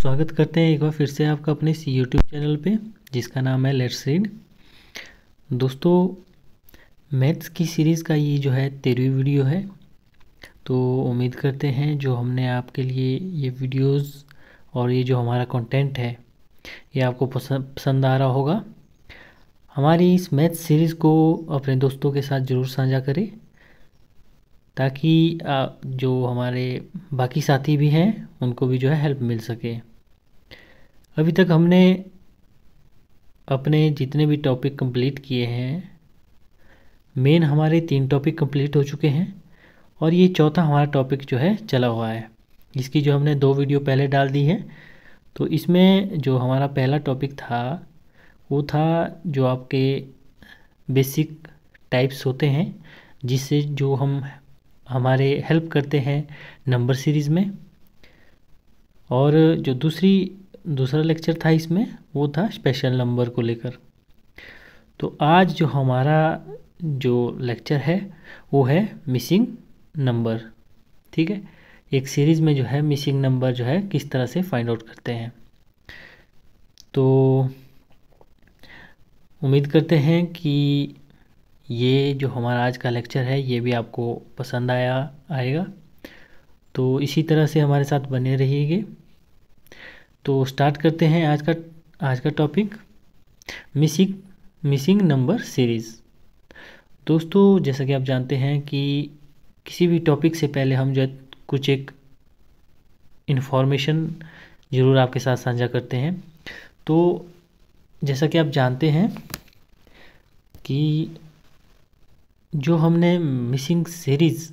स्वागत करते हैं एक बार फिर से आपका अपने इस यूट्यूब चैनल पे जिसका नाम है लेट्स रीड दोस्तों मैथ्स की सीरीज़ का ये जो है तेरहवीं वीडियो है तो उम्मीद करते हैं जो हमने आपके लिए ये वीडियोस और ये जो हमारा कंटेंट है ये आपको पसंद पसंद आ रहा होगा हमारी इस मैथ्स सीरीज़ को अपने दोस्तों के साथ ज़रूर साझा करें ताकि जो हमारे बाकी साथी भी हैं उनको भी जो है हेल्प मिल सके अभी तक हमने अपने जितने भी टॉपिक कंप्लीट किए हैं मेन हमारे तीन टॉपिक कंप्लीट हो चुके हैं और ये चौथा हमारा टॉपिक जो है चला हुआ है इसकी जो हमने दो वीडियो पहले डाल दी है तो इसमें जो हमारा पहला टॉपिक था वो था जो आपके बेसिक टाइप्स होते हैं जिससे जो हम हमारे हेल्प करते हैं नंबर सीरीज़ में और जो दूसरी दूसरा लेक्चर था इसमें वो था स्पेशल नंबर को लेकर तो आज जो हमारा जो लेक्चर है वो है मिसिंग नंबर ठीक है एक सीरीज़ में जो है मिसिंग नंबर जो है किस तरह से फाइंड आउट करते हैं तो उम्मीद करते हैं कि ये जो हमारा आज का लेक्चर है ये भी आपको पसंद आया आएगा तो इसी तरह से हमारे साथ बने रहिएगा तो स्टार्ट करते हैं आज का आज का topic missing missing number series दोस्तों जैसा कि आप जानते हैं कि किसी भी टॉपिक से पहले हम जो कुछ एक इन्फॉर्मेशन ज़रूर आपके साथ साझा करते हैं तो जैसा कि आप जानते हैं कि जो हमने मिसिंग सीरीज़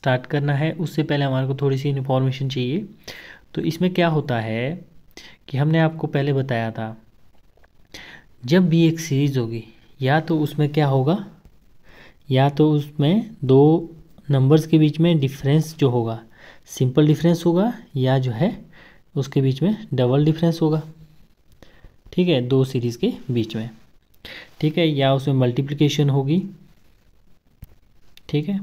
स्टार्ट करना है उससे पहले हमारे को थोड़ी सी इन्फॉर्मेशन चाहिए तो इसमें क्या होता है कि हमने आपको पहले बताया था जब भी एक सीरीज़ होगी या तो उसमें क्या होगा या तो उसमें दो नंबर्स के बीच में डिफरेंस जो होगा सिंपल डिफरेंस होगा या जो है उसके बीच में डबल डिफरेंस होगा ठीक है दो सीरीज़ के बीच में ठीक है या उसमें मल्टीप्लिकेशन होगी ठीक है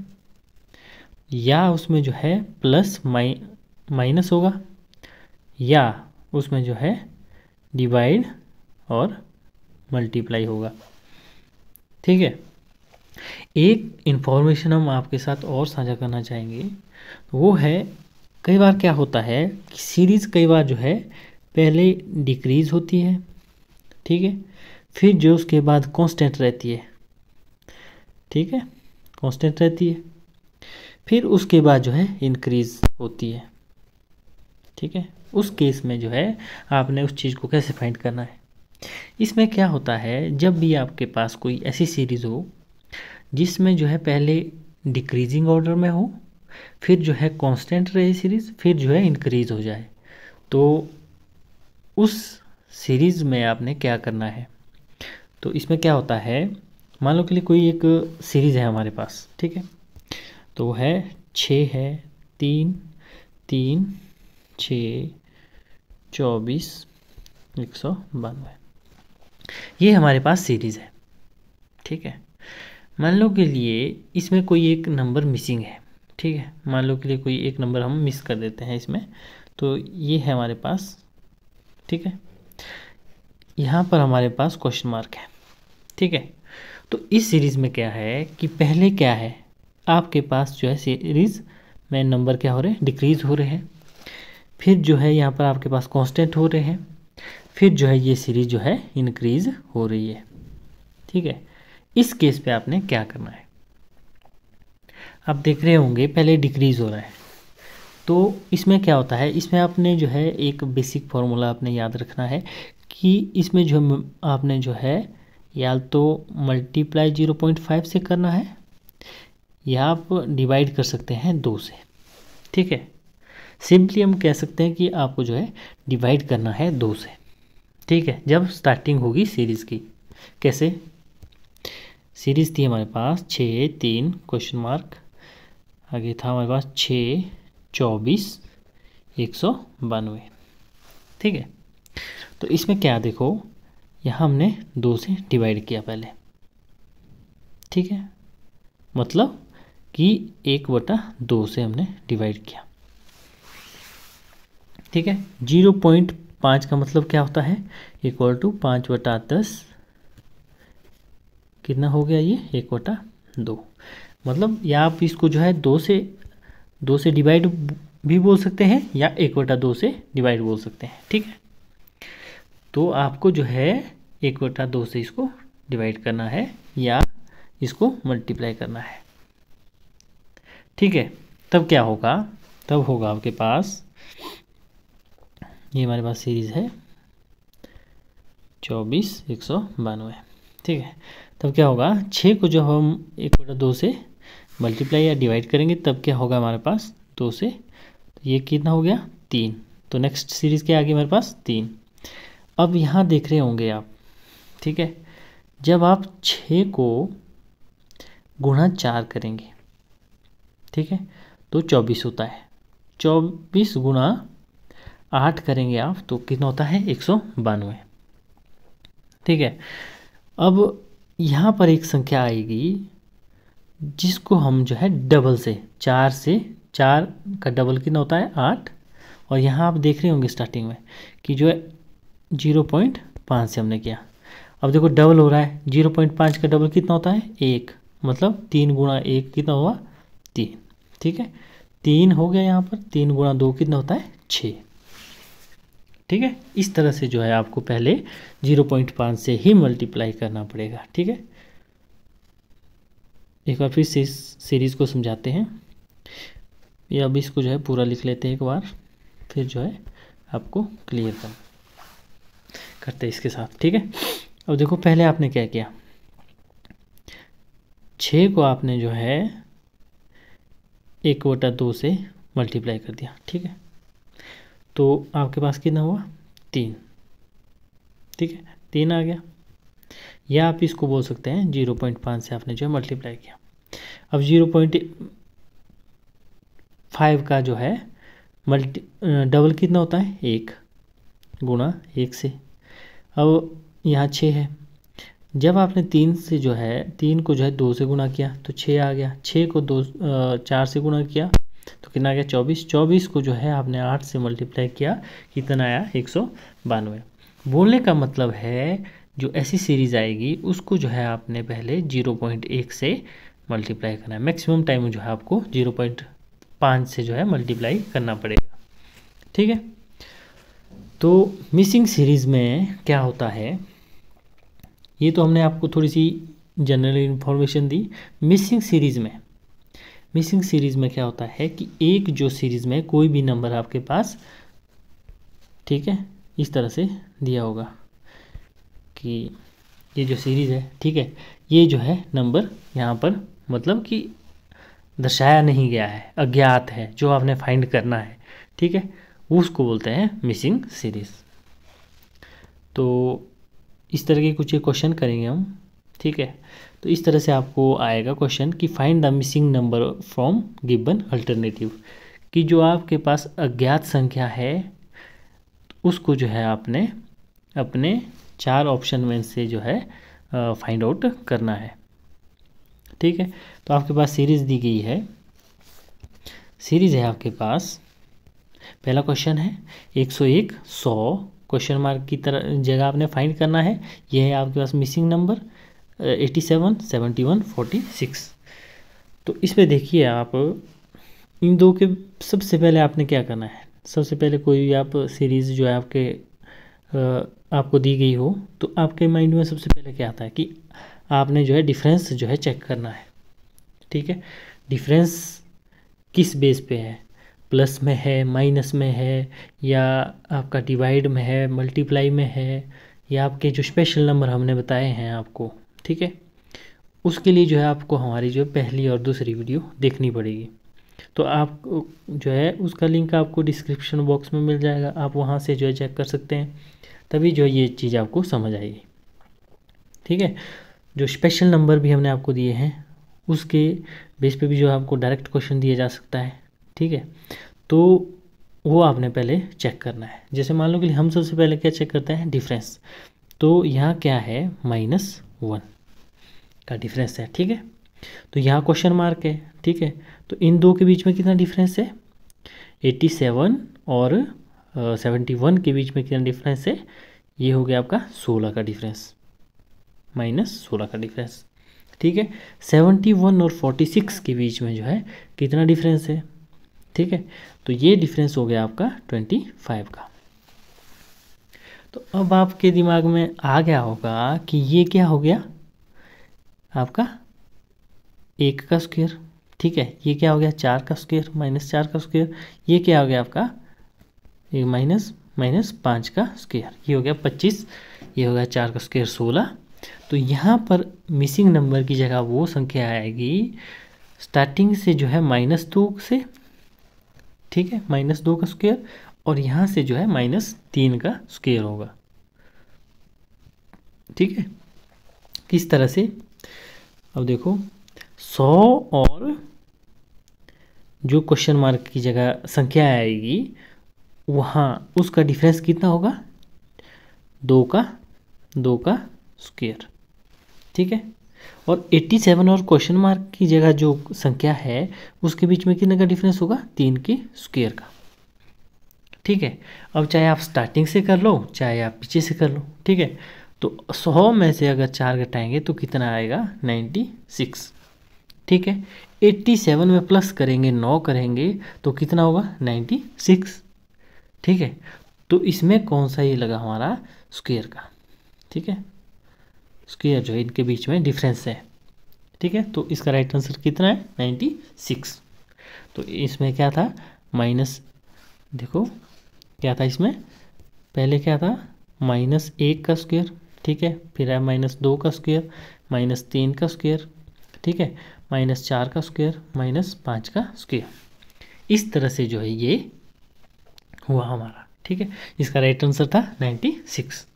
या उसमें जो है प्लस माइ माइनस होगा या उसमें जो है डिवाइड और मल्टीप्लाई होगा ठीक है एक इन्फॉर्मेशन हम आपके साथ और साझा करना चाहेंगे तो वो है कई बार क्या होता है कि सीरीज़ कई बार जो है पहले डिक्रीज़ होती है ठीक है फिर जो उसके बाद कांस्टेंट रहती है ठीक है कांस्टेंट रहती है फिर उसके बाद जो है इंक्रीज़ होती है ठीक है उस केस में जो है आपने उस चीज़ को कैसे फाइंड करना है इसमें क्या होता है जब भी आपके पास कोई ऐसी सीरीज़ हो जिसमें जो है पहले डिक्रीजिंग ऑर्डर में हो फिर जो है कांस्टेंट रहे सीरीज़ फिर जो है इंक्रीज हो जाए तो उस सीरीज़ में आपने क्या करना है तो इसमें क्या होता है मान लो के लिए कोई एक सीरीज़ है हमारे पास ठीक है तो वो है छ है तीन तीन छः चौबीस एक सौ बानवे ये हमारे पास सीरीज़ है ठीक है मान लो के लिए इसमें कोई एक नंबर मिसिंग है ठीक है मान लो के लिए कोई एक नंबर हम मिस कर देते हैं इसमें तो ये है हमारे पास ठीक है यहाँ पर हमारे पास क्वेश्चन मार्क है ठीक है तो इस सीरीज़ में क्या है कि पहले क्या है आपके पास जो है सीरीज़ में नंबर क्या हो रहे हैं डिक्रीज़ हो रहे हैं फिर जो है यहाँ पर आपके पास कांस्टेंट हो रहे हैं फिर जो है ये सीरीज जो है इंक्रीज हो रही है ठीक है इस केस पे आपने क्या करना है आप देख रहे होंगे पहले डिक्रीज हो रहा है तो इसमें क्या होता है इसमें आपने जो है एक बेसिक फॉर्मूला आपने याद रखना है कि इसमें जो आपने जो है या तो मल्टीप्लाई जीरो पॉइंट फाइव से करना है या आप डिवाइड कर सकते हैं दो से ठीक है सिंपली हम कह सकते हैं कि आपको जो है डिवाइड करना है दो से ठीक है जब स्टार्टिंग होगी सीरीज़ की कैसे सीरीज़ थी हमारे पास छः तीन क्वेश्चन मार्क आगे था हमारे पास छ चौबीस एक सौ बानवे ठीक है तो इसमें क्या देखो यहाँ हमने दो से डिवाइड किया पहले ठीक है मतलब कि एक बटा दो से हमने डिवाइड किया ठीक है जीरो पॉइंट पाँच का मतलब क्या होता है इक्वल टू पाँच वटा दस कितना हो गया ये एक वटा दो मतलब या आप इसको जो है दो से दो से डिवाइड भी बोल सकते हैं या एक वटा दो से डिवाइड बोल सकते हैं ठीक है तो आपको जो है एक वटा दो से इसको डिवाइड करना है या इसको मल्टीप्लाई करना है ठीक है तब क्या होगा तब होगा आपके पास ये हमारे पास सीरीज़ है चौबीस एक सौ बानवे ठीक है तब क्या होगा छः को जब हम एक बटा दो से मल्टीप्लाई या डिवाइड करेंगे तब क्या होगा हमारे पास दो से तो ये कितना हो गया तीन तो नेक्स्ट सीरीज़ क्या आ गई हमारे पास तीन अब यहाँ देख रहे होंगे आप ठीक है जब आप छः को गुणा चार करेंगे ठीक है तो चौबीस होता है चौबीस गुणा आठ करेंगे आप तो कितना होता है एक सौ बानवे ठीक है अब यहाँ पर एक संख्या आएगी जिसको हम जो है डबल से चार से चार का डबल कितना होता है आठ और यहाँ आप देख रहे होंगे स्टार्टिंग में कि जो है जीरो पॉइंट पाँच से हमने किया अब देखो डबल हो रहा है जीरो पॉइंट पाँच का डबल कितना होता है एक मतलब तीन गुणा एक कितना हुआ तीन ठीक है तीन हो गया यहाँ पर तीन गुणा दो कितना होता है छः ठीक है इस तरह से जो है आपको पहले जीरो पॉइंट पाँच से ही मल्टीप्लाई करना पड़ेगा ठीक है एक बार फिर से सीरीज़ को समझाते हैं या अब इसको जो है पूरा लिख लेते हैं एक बार फिर जो है आपको क्लियर कर करते हैं इसके साथ ठीक है अब देखो पहले आपने क्या किया छः को आपने जो है एक वोटा दो से मल्टीप्लाई कर दिया ठीक है तो आपके पास कितना हुआ तीन ठीक है तीन आ गया या आप इसको बोल सकते हैं जीरो पॉइंट पाँच से आपने जो है मल्टीप्लाई किया अब जीरो पॉइंट फाइव का जो है मल्टी डबल कितना होता है एक गुणा एक से अब यहाँ छः है जब आपने तीन से जो है तीन को जो है दो से गुणा किया तो छः आ गया छः को दो चार से गुणा किया तो कितना आ गया चौबीस चौबीस को जो है आपने आठ से मल्टीप्लाई किया कितना आया एक सौ बानवे बोलने का मतलब है जो ऐसी सीरीज़ आएगी उसको जो है आपने पहले जीरो पॉइंट एक से मल्टीप्लाई करना है मैक्सिमम टाइम जो है आपको जीरो पॉइंट पाँच से जो है मल्टीप्लाई करना पड़ेगा ठीक है तो मिसिंग सीरीज़ में क्या होता है ये तो हमने आपको थोड़ी सी जनरल इन्फॉर्मेशन दी मिसिंग सीरीज़ में मिसिंग सीरीज़ में क्या होता है कि एक जो सीरीज़ में कोई भी नंबर आपके पास ठीक है इस तरह से दिया होगा कि ये जो सीरीज़ है ठीक है ये जो है नंबर यहाँ पर मतलब कि दर्शाया नहीं गया है अज्ञात है जो आपने फाइंड करना है ठीक है उसको बोलते हैं मिसिंग सीरीज़ तो इस तरह के कुछ क्वेश्चन करेंगे हम ठीक है तो इस तरह से आपको आएगा क्वेश्चन कि find the missing number from given alternative कि जो आपके पास अज्ञात संख्या है उसको जो है आपने अपने चार ऑप्शन में से जो है फाइंड आउट करना है ठीक है तो आपके पास सीरीज़ दी गई है सीरीज़ है आपके पास पहला क्वेश्चन है एक सौ एक सौ क्वेश्चन मार्क की तरह जगह आपने फाइंड करना है यह है आपके पास missing number eighty seven seventy one forty six तो इसमें देखिए आप इन दो के सबसे पहले आपने क्या करना है सबसे पहले कोई आप सीरीज़ जो है आपके आपको दी गई हो तो आपके माइंड में सबसे पहले क्या आता है कि आपने जो है डिफरेंस जो है चेक करना है ठीक है डिफरेंस किस बेस पे है प्लस में है माइनस में है या आपका डिवाइड में है मल्टीप्लाई में है या आपके जो स्पेशल नंबर हमने बताए हैं आपको ठीक है उसके लिए जो है आपको हमारी जो पहली और दूसरी वीडियो देखनी पड़ेगी तो आप जो है उसका लिंक आपको डिस्क्रिप्शन बॉक्स में मिल जाएगा आप वहाँ से जो है चेक कर सकते हैं तभी जो है ये चीज़ आपको समझ आएगी ठीक है जो स्पेशल नंबर भी हमने आपको दिए हैं उसके बेस पे भी जो आपको डायरेक्ट क्वेश्चन दिया जा सकता है ठीक है तो वो आपने पहले चेक करना है जैसे मान लो कि हम सबसे पहले क्या चेक करते हैं डिफरेंस तो यहाँ क्या है माइनस वन का डिफरेंस है ठीक है तो यहाँ क्वेश्चन मार्क है ठीक है तो इन दो के बीच में कितना डिफरेंस है एटी सेवन और सेवेंटी वन के बीच में कितना डिफरेंस है ये हो गया आपका सोलह का डिफरेंस माइनस सोलह का डिफरेंस ठीक है सेवेंटी वन और फोर्टी सिक्स के बीच में जो है कितना डिफरेंस है ठीक है तो ये डिफरेंस हो गया आपका ट्वेंटी फाइव का तो अब आपके दिमाग में आ गया होगा कि ये क्या हो गया आपका एक का स्क्वेयर ठीक है ये क्या हो गया चार का स्क्वेयर माइनस चार का स्क्वेयर ये क्या हो गया आपका एक माइनस माइनस पाँच का स्क्वेयर ये हो गया पच्चीस ये हो गया चार का स्क्वेयर सोलह तो यहाँ पर मिसिंग नंबर की जगह वो संख्या आएगी स्टार्टिंग से जो है माइनस दो से ठीक है माइनस दो का स्क्वेयर और यहाँ से जो है माइनस तीन का स्क्वेयर होगा ठीक है किस तरह से अब देखो सौ और जो क्वेश्चन मार्क की जगह संख्या आएगी वहाँ उसका डिफरेंस कितना होगा दो का दो का स्क्वेयर ठीक है और 87 और क्वेश्चन मार्क की जगह जो संख्या है उसके बीच में कितने का डिफरेंस होगा तीन के स्क्वेयर का ठीक है अब चाहे आप स्टार्टिंग से कर लो चाहे आप पीछे से कर लो ठीक है तो सौ में से अगर चार घटाएंगे तो कितना आएगा नाइन्टी सिक्स ठीक है एट्टी सेवन में प्लस करेंगे नौ करेंगे तो कितना होगा नाइन्टी सिक्स ठीक है तो इसमें कौन सा ये लगा हमारा स्क्वेयर का ठीक है स्क्वेयर जो है इनके बीच में डिफरेंस है ठीक है तो इसका राइट आंसर कितना है नाइन्टी सिक्स तो इसमें क्या था माइनस देखो क्या था इसमें पहले क्या था माइनस एक का स्क्वेयर ठीक है फिर है माइनस दो का स्क्वेयर माइनस तीन का स्क्वेयर ठीक है माइनस चार का स्क्वेयर माइनस पाँच का स्क्वेयर इस तरह से जो है ये हुआ हमारा ठीक है इसका राइट आंसर था नाइन्टी सिक्स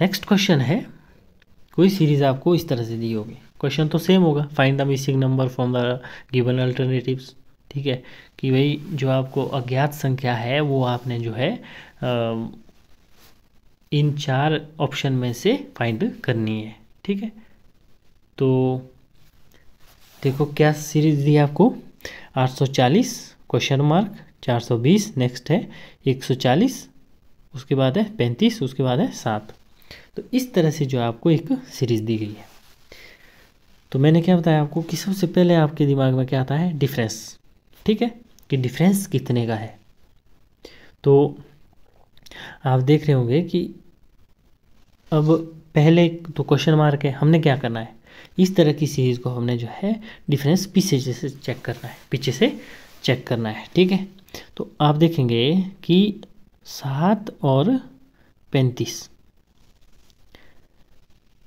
नेक्स्ट क्वेश्चन है कोई सीरीज आपको इस तरह से दी होगी क्वेश्चन तो सेम होगा find the missing number from the given alternatives ठीक है कि भाई जो आपको अज्ञात संख्या है वो आपने जो है आ, इन चार ऑप्शन में से फाइंड करनी है ठीक है तो देखो क्या सीरीज दी आपको 840 क्वेश्चन मार्क 420 नेक्स्ट है 140 उसके बाद है 35 उसके बाद है सात तो इस तरह से जो आपको एक सीरीज दी गई है तो मैंने क्या बताया आपको कि सबसे पहले आपके दिमाग में क्या आता है डिफरेंस ठीक है कि डिफरेंस कितने का है तो आप देख रहे होंगे कि अब पहले तो क्वेश्चन मार्क है हमने क्या करना है इस तरह की सीरीज़ को हमने जो है डिफरेंस पीछे से चेक करना है पीछे से चेक करना है ठीक है तो आप देखेंगे कि सात और पैंतीस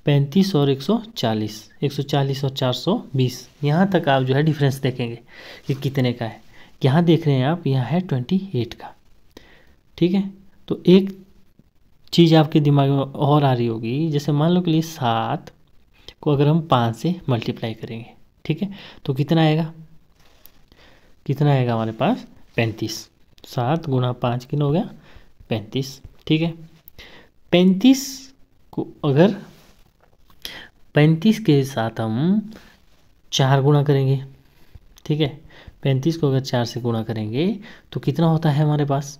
पैंतीस और एक सौ चालीस एक सौ चालीस और चार सौ बीस यहाँ तक आप जो है डिफरेंस देखेंगे कि कितने का है यहाँ देख रहे हैं आप यहाँ है ट्वेंटी एट का ठीक है तो एक चीज़ आपके दिमाग में और आ रही होगी जैसे मान लो के लिए सात को अगर हम पाँच से मल्टीप्लाई करेंगे ठीक है तो कितना आएगा कितना आएगा हमारे पास पैंतीस सात गुना पाँच कितना हो गया पैंतीस ठीक है पैंतीस को अगर पैंतीस के साथ हम चार गुणा करेंगे ठीक है पैंतीस को अगर चार से गुणा करेंगे तो कितना होता है हमारे पास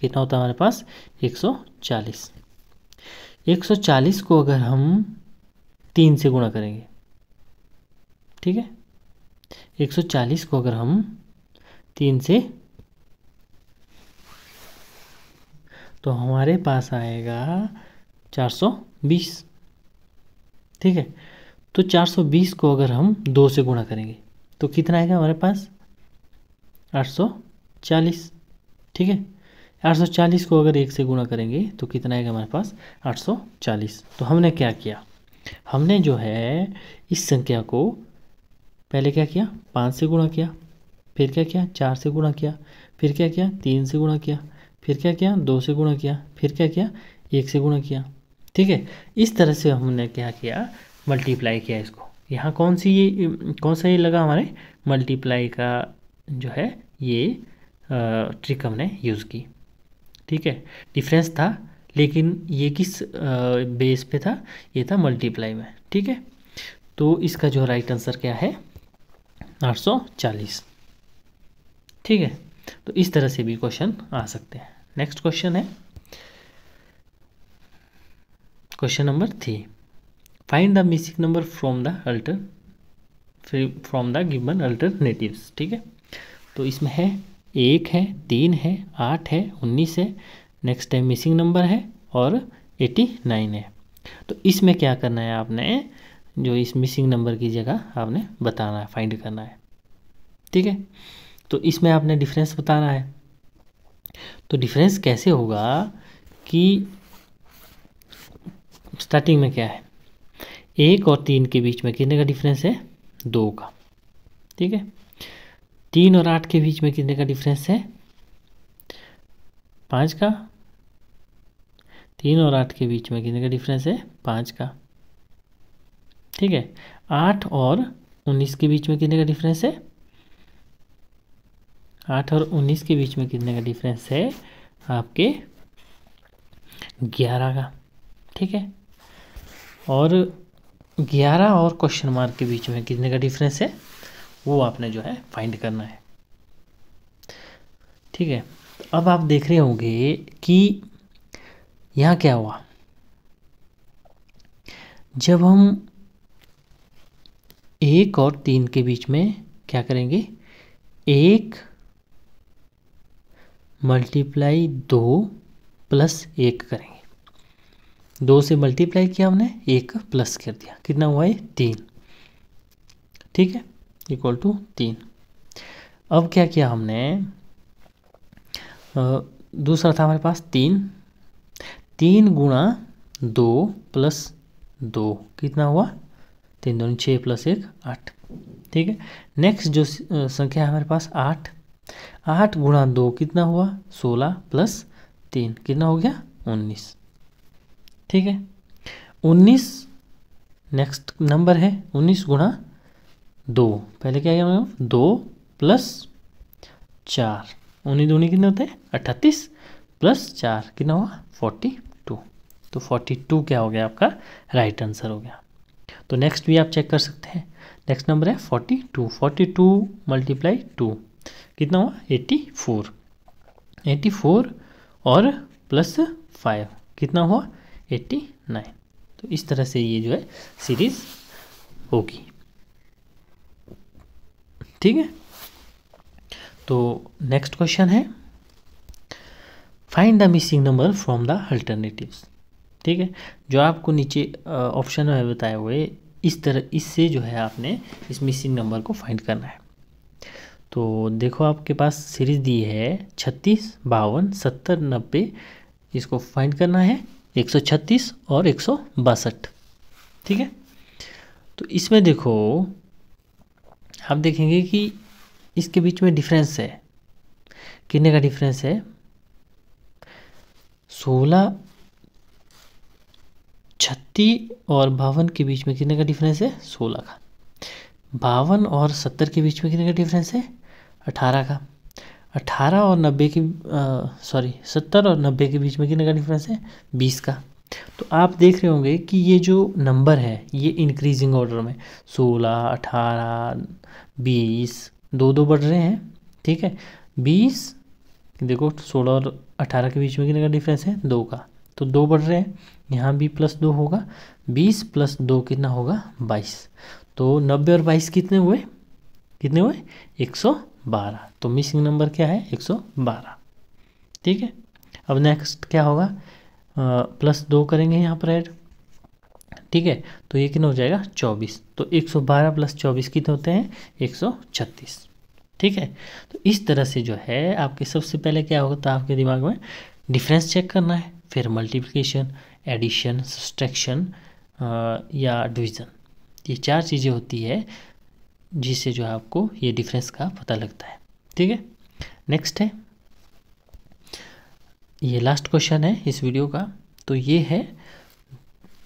कितना होता है हमारे पास 140 140 को अगर हम तीन से गुणा करेंगे ठीक है 140 को अगर हम तीन से तो हमारे पास आएगा 420 ठीक है तो 420 को अगर हम दो से गुणा करेंगे तो कितना आएगा हमारे पास 840 ठीक है 840 को अगर एक से गुणा करेंगे तो कितना आएगा हमारे पास 840 तो हमने क्या किया हमने जो है इस संख्या को पहले क्या किया पाँच से गुणा किया फिर क्या किया चार से गुणा किया फिर क्या किया तीन से गुणा किया फिर क्या किया दो से गुणा किया फिर क्या किया एक से गुणा किया ठीक है इस तरह से हमने क्या किया मल्टीप्लाई किया इसको यहाँ कौन सी ये कौन सा ये लगा हमारे मल्टीप्लाई का जो है ये ट्रिक हमने यूज़ की ठीक है डिफरेंस था लेकिन ये किस बेस पे था ये था मल्टीप्लाई में ठीक है तो इसका जो राइट आंसर क्या है 840 ठीक है तो इस तरह से भी क्वेश्चन आ सकते हैं नेक्स्ट क्वेश्चन है question number three find the missing number from the alter from the given alternatives ठीक है तो इसमें है एक है तीन है आठ है उन्नीस है नेक्स्ट है मिसिंग नंबर है और एटी नाइन है तो इसमें क्या करना है आपने जो इस मिसिंग नंबर की जगह आपने बताना है फाइंड करना है ठीक है तो इसमें आपने डिफरेंस बताना है तो डिफरेंस कैसे होगा कि स्टार्टिंग में क्या है एक और तीन के बीच में कितने का डिफरेंस है दो का ठीक है तीन और आठ के बीच में कितने का डिफरेंस है पाँच का तीन और आठ के बीच में कितने का डिफरेंस है पाँच का ठीक है आठ और उन्नीस के बीच में कितने का डिफरेंस है आठ और उन्नीस के बीच में कितने का डिफरेंस है आपके ग्यारह का ठीक है और ग्यारह और क्वेश्चन मार्क के बीच में कितने का डिफरेंस है वो आपने जो है फाइंड करना है ठीक है अब आप देख रहे होंगे कि यहाँ क्या हुआ जब हम एक और तीन के बीच में क्या करेंगे एक मल्टीप्लाई दो प्लस एक करेंगे दो से मल्टीप्लाई किया हमने एक प्लस कर दिया कितना हुआ है तीन ठीक है इक्वल टू तीन अब क्या किया हमने दूसरा था हमारे पास तीन तीन गुणा दो प्लस दो कितना हुआ तीन दोनों छः प्लस एक आठ ठीक है नेक्स्ट जो संख्या है हमारे पास आठ आठ गुणा दो कितना हुआ सोलह प्लस तीन कितना हो गया उन्नीस ठीक है उन्नीस नेक्स्ट नंबर है उन्नीस गुणा दो पहले क्या किया दो प्लस चार उन्हीं दूनी कितने होते हैं अट्ठतीस प्लस चार कितना हुआ फोर्टी टू तो फोर्टी टू क्या हो गया आपका राइट आंसर हो गया तो नेक्स्ट भी आप चेक कर सकते हैं नेक्स्ट नंबर है forty two forty two multiply two कितना हुआ एट्टी फोर एट्टी फोर और प्लस फाइव कितना हुआ एट्टी नाइन तो इस तरह से ये जो है सीरीज़ होगी ठीक है तो नेक्स्ट क्वेश्चन है find the missing number from the alternatives ठीक है जो आपको नीचे ऑप्शन में बताए हुए इस तरह इससे जो है आपने इस मिसिंग नंबर को फाइंड करना है तो देखो आपके पास सीरीज दी है छत्तीस बावन सत्तर नब्बे इसको फाइंड करना है एक सौ छत्तीस और एक सौ बासठ ठीक है तो इसमें देखो आप देखेंगे कि इसके बीच में डिफरेंस है कितने का डिफरेंस है सोलह छत्तीस और बावन के बीच में कितने का डिफरेंस है सोलह का बावन और सत्तर के बीच में कितने का डिफरेंस है अठारह का अठारह और नब्बे के सॉरी सत्तर और नब्बे के बीच में कितने का डिफरेंस है बीस का तो आप देख रहे होंगे कि ये जो नंबर है ये इंक्रीजिंग ऑर्डर में सोलह अठारह बीस दो दो बढ़ रहे हैं ठीक है बीस देखो सोलह और अठारह के बीच में कितने का डिफरेंस है दो का तो दो बढ़ रहे हैं यहाँ भी प्लस दो होगा बीस प्लस दो कितना होगा बाईस तो नब्बे और बाईस कितने हुए कितने हुए एक सौ बारह तो मिसिंग नंबर क्या है एक सौ बारह ठीक है अब नेक्स्ट क्या होगा प्लस दो करेंगे यहाँ पर ऐड ठीक है तो ये कितना हो जाएगा चौबीस तो एक सौ बारह प्लस चौबीस कितने होते हैं एक सौ छत्तीस ठीक है तो इस तरह से जो है आपके सबसे पहले क्या होगा तो आपके दिमाग में डिफरेंस चेक करना है फिर मल्टीप्लिकेशन एडिशन सब्ट्रैक्शन या डिवीज़न ये चार चीज़ें होती है जिससे जो है आपको ये डिफरेंस का पता लगता है ठीक है नेक्स्ट है ये लास्ट क्वेश्चन है इस वीडियो का तो ये है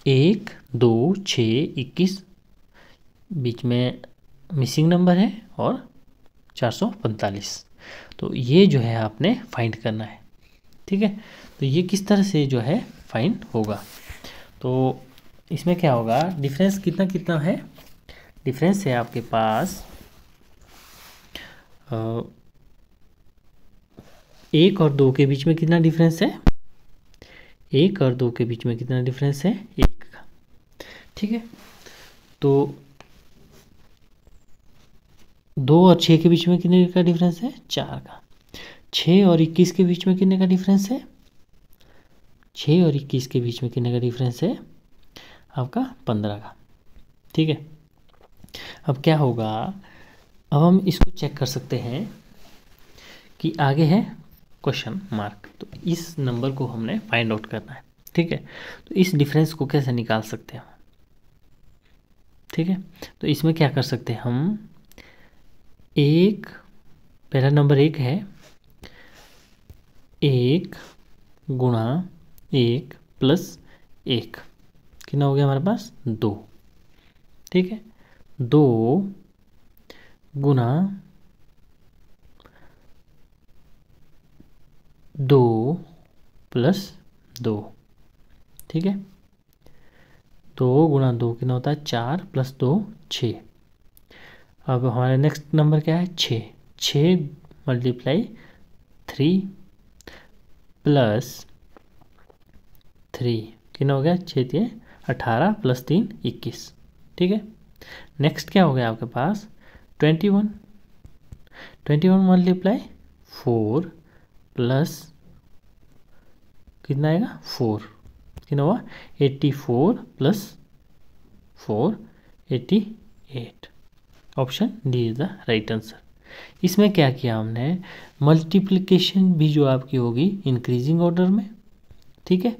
एक दो छ इक्कीस बीच में मिसिंग नंबर है और चार सौ पैंतालीस तो ये जो है आपने फाइंड करना है ठीक है तो ये किस तरह से जो है फाइंड होगा तो इसमें क्या होगा डिफरेंस कितना कितना है डिफरेंस है आपके पास आ, एक और दो के बीच में कितना डिफरेंस है एक और दो के बीच में कितना डिफरेंस है एक का ठीक है तो दो और छः के बीच में कितने का डिफरेंस है चार का छः और इक्कीस के बीच में कितने का डिफरेंस है छः और इक्कीस के बीच में कितने का डिफरेंस है आपका पंद्रह का ठीक है अब क्या होगा अब हम इसको चेक कर सकते हैं कि आगे है क्वेश्चन मार्क तो इस नंबर को हमने फाइंड आउट करना है ठीक है तो इस डिफरेंस को कैसे निकाल सकते हैं ठीक है तो इसमें क्या कर सकते हैं हम एक पहला नंबर एक है एक गुणा एक प्लस एक कितना हो गया हमारे पास दो ठीक है दो गुना दो प्लस दो ठीक है दो गुणा दो कितना होता है चार प्लस दो छ अब हमारे नेक्स्ट नंबर क्या है छ छ मल्टीप्लाई थ्री प्लस थ्री कितना हो गया छः तीन अठारह प्लस तीन इक्कीस ठीक है नेक्स्ट क्या हो गया आपके पास twenty one twenty one multiply four plus कितना आएगा फोर कितना हुआ eighty four plus four eighty eight option D is the right answer इसमें क्या किया हमने मल्टीप्लिकेशन भी जो आपकी होगी इंक्रीजिंग ऑर्डर में ठीक है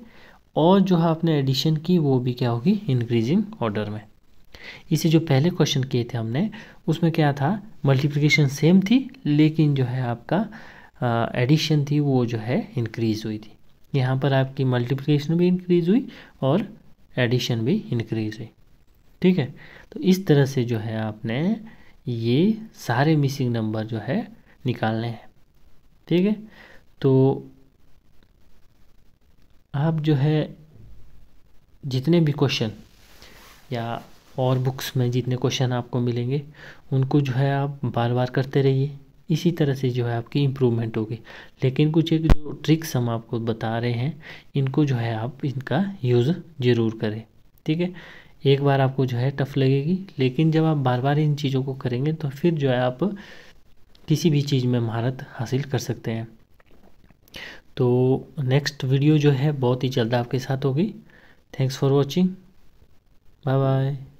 और जो आपने एडिशन की वो भी क्या होगी इंक्रीजिंग ऑर्डर में इसे जो पहले क्वेश्चन किए थे हमने उसमें क्या था मल्टीप्लिकेशन सेम थी लेकिन जो है आपका एडिशन थी वो जो है इंक्रीज़ हुई थी यहाँ पर आपकी मल्टीप्लिकेशन भी इंक्रीज़ हुई और एडिशन भी इंक्रीज़ हुई ठीक है तो इस तरह से जो है आपने ये सारे मिसिंग नंबर जो है निकालने हैं ठीक है तो आप जो है जितने भी क्वेश्चन या और बुक्स में जितने क्वेश्चन आपको मिलेंगे उनको जो है आप बार बार करते रहिए इसी तरह से जो है आपकी इम्प्रूवमेंट होगी लेकिन कुछ एक जो ट्रिक्स हम आपको बता रहे हैं इनको जो है आप इनका यूज़ ज़रूर करें ठीक है एक बार आपको जो है टफ लगेगी लेकिन जब आप बार बार इन चीज़ों को करेंगे तो फिर जो है आप किसी भी चीज़ में महारत हासिल कर सकते हैं तो नेक्स्ट वीडियो जो है बहुत ही जल्द आपके साथ होगी thanks for watching bye bye